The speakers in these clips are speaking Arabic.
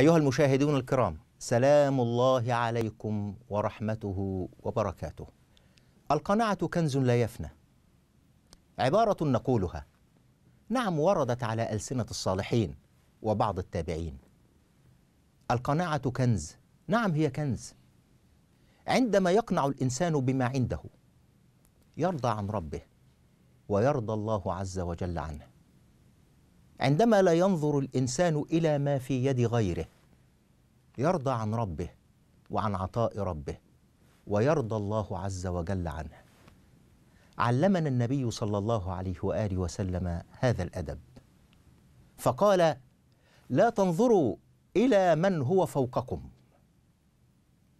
أيها المشاهدون الكرام سلام الله عليكم ورحمته وبركاته القناعة كنز لا يفنى عبارة نقولها نعم وردت على ألسنة الصالحين وبعض التابعين القناعة كنز نعم هي كنز عندما يقنع الإنسان بما عنده يرضى عن ربه ويرضى الله عز وجل عنه عندما لا ينظر الانسان الى ما في يد غيره يرضى عن ربه وعن عطاء ربه ويرضى الله عز وجل عنه علمنا النبي صلى الله عليه واله وسلم هذا الادب فقال لا تنظروا الى من هو فوقكم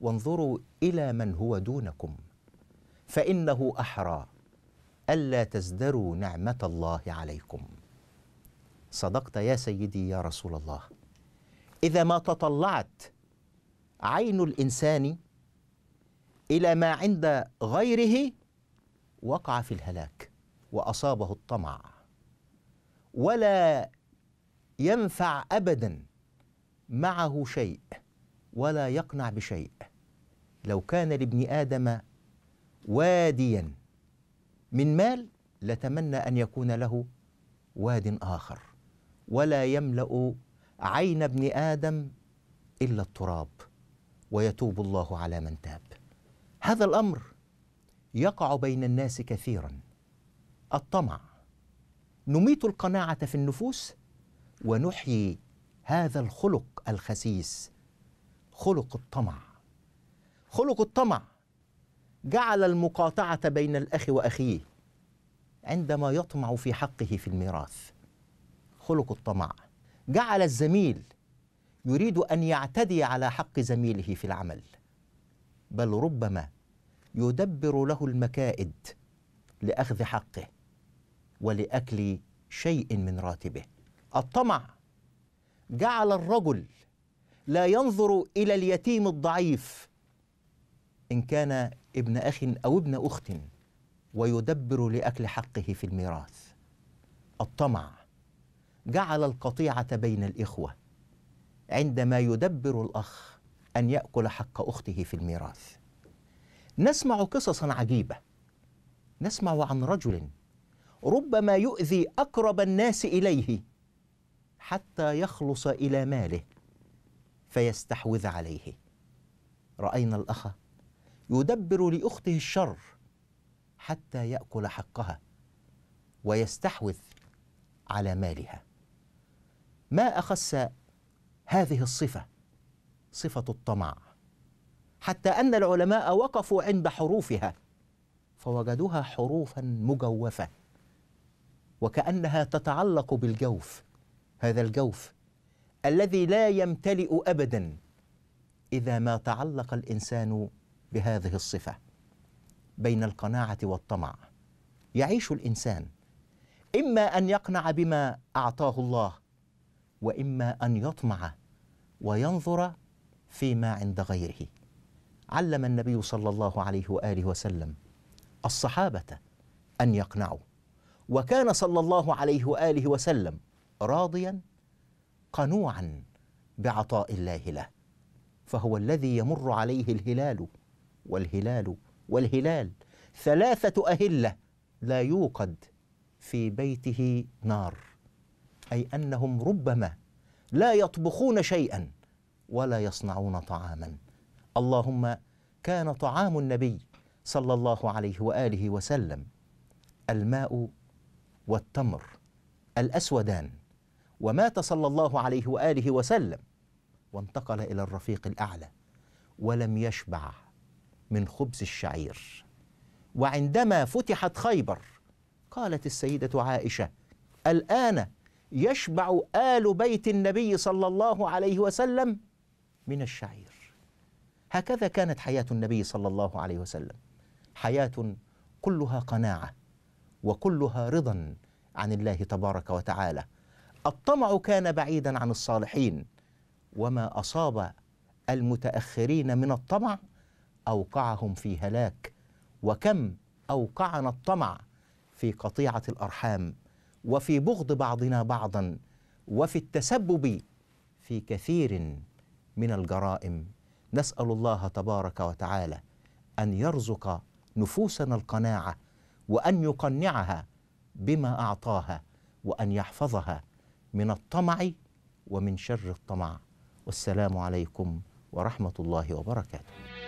وانظروا الى من هو دونكم فانه احرى الا تزدروا نعمه الله عليكم صدقت يا سيدي يا رسول الله اذا ما تطلعت عين الانسان الى ما عند غيره وقع في الهلاك واصابه الطمع ولا ينفع ابدا معه شيء ولا يقنع بشيء لو كان لابن ادم واديا من مال لتمنى ان يكون له واد اخر ولا يملا عين ابن ادم الا التراب ويتوب الله على من تاب هذا الامر يقع بين الناس كثيرا الطمع نميت القناعه في النفوس ونحيي هذا الخلق الخسيس خلق الطمع خلق الطمع جعل المقاطعه بين الاخ واخيه عندما يطمع في حقه في الميراث خلق الطمع جعل الزميل يريد ان يعتدي على حق زميله في العمل بل ربما يدبر له المكائد لاخذ حقه ولاكل شيء من راتبه الطمع جعل الرجل لا ينظر الى اليتيم الضعيف ان كان ابن اخ او ابن اخت ويدبر لاكل حقه في الميراث الطمع جعل القطيعه بين الاخوه عندما يدبر الاخ ان ياكل حق اخته في الميراث نسمع قصصا عجيبه نسمع عن رجل ربما يؤذي اقرب الناس اليه حتى يخلص الى ماله فيستحوذ عليه راينا الاخ يدبر لاخته الشر حتى ياكل حقها ويستحوذ على مالها ما أخس هذه الصفة صفة الطمع حتى أن العلماء وقفوا عند حروفها فوجدوها حروفا مجوفة وكأنها تتعلق بالجوف هذا الجوف الذي لا يمتلئ أبدا إذا ما تعلق الإنسان بهذه الصفة بين القناعة والطمع يعيش الإنسان إما أن يقنع بما أعطاه الله واما ان يطمع وينظر فيما عند غيره علم النبي صلى الله عليه واله وسلم الصحابه ان يقنعوا وكان صلى الله عليه واله وسلم راضيا قنوعا بعطاء الله له فهو الذي يمر عليه الهلال والهلال والهلال ثلاثه اهله لا يوقد في بيته نار أي أنهم ربما لا يطبخون شيئا ولا يصنعون طعاما اللهم كان طعام النبي صلى الله عليه واله وسلم الماء والتمر الاسودان ومات صلى الله عليه واله وسلم وانتقل الى الرفيق الاعلى ولم يشبع من خبز الشعير وعندما فتحت خيبر قالت السيده عائشه الان يشبع آل بيت النبي صلى الله عليه وسلم من الشعير هكذا كانت حياة النبي صلى الله عليه وسلم حياة كلها قناعة وكلها رضا عن الله تبارك وتعالى الطمع كان بعيدا عن الصالحين وما أصاب المتأخرين من الطمع أوقعهم في هلاك وكم أوقعنا الطمع في قطيعة الأرحام وفي بغض بعضنا بعضا وفي التسبب في كثير من الجرائم نسال الله تبارك وتعالى ان يرزق نفوسنا القناعه وان يقنعها بما اعطاها وان يحفظها من الطمع ومن شر الطمع والسلام عليكم ورحمه الله وبركاته